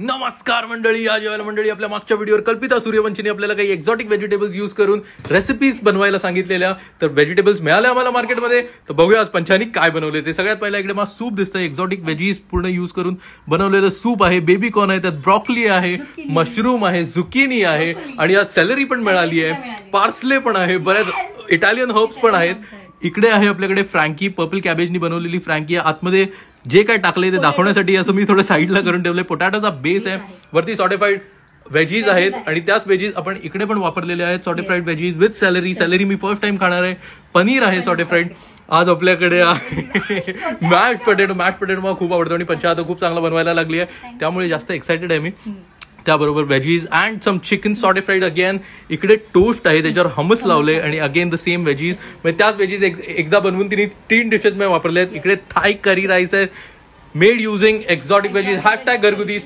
नमस्कार मंडळी या जेवायला मंडळी आपल्या मागच्या व्हिडिओवर कल्पिता सूर्यवंशीने आपल्याला काही एक्झॉटिक व्हेजिटेबल्स यूज करून रेसिपीज बनवायला सांगितलेल्या तर व्हेजिटेबल्स मिळाल्या आम्हाला मार्केटमध्ये तर बघूया आज पंचानी काय बनवले ते सगळ्यात पहिला इकडे मला सूप दिसतं एक्झॉटिक व्हेजीज पूर्ण यूज करून बनवलेलं सूप आहे कॉर्न आहे त्यात ब्रॉकली आहे मशरूम आहे झुकिनी आहे आणि आज सॅलरी पण मिळाली आहे पार्सले पण आहे बऱ्याच इटालियन हर्ब्स पण आहेत इकडे आहे आपल्याकडे फ्रँकी पर्पल कॅबेजनी बनवलेली फ्रँकी आतमध्ये जे काय टाकले ते दाखवण्यासाठी असं मी थोडं साईडला करून ठेवले पोटॅटोचा बेस आहे वरती सॉर्टिफाईड व्हेजीज आहेत आणि त्याच व्हेजीज आपण इकडे पण वापरलेले आहेत सॉर्टिफाईड व्हेजीज विथ सॅलरी सॅलरी मी फर्स्ट टाइम खाणार आहे पनीर आहे सॉर्टिफाईड आज आपल्याकडे मॅश पटेटो मॅश पटेटो मला खूप आवडतो आणि पंचायत खूप चांगला बनवायला लागली आहे त्यामुळे जास्त एक्सायटेड आहे मी त्याबरोबर veggies and some chicken sauté fried again इकडे टोस्ट आहे त्याच्यावर हमस लावले आणि अगेन द सेम वेजीज म्हणजे त्याच वेजीज एकदा बनवून तिने तीन डिशेस मी वापरले आहेत इकडे थाय करी राईस आहे made using exotic veggies hashtag घरगुती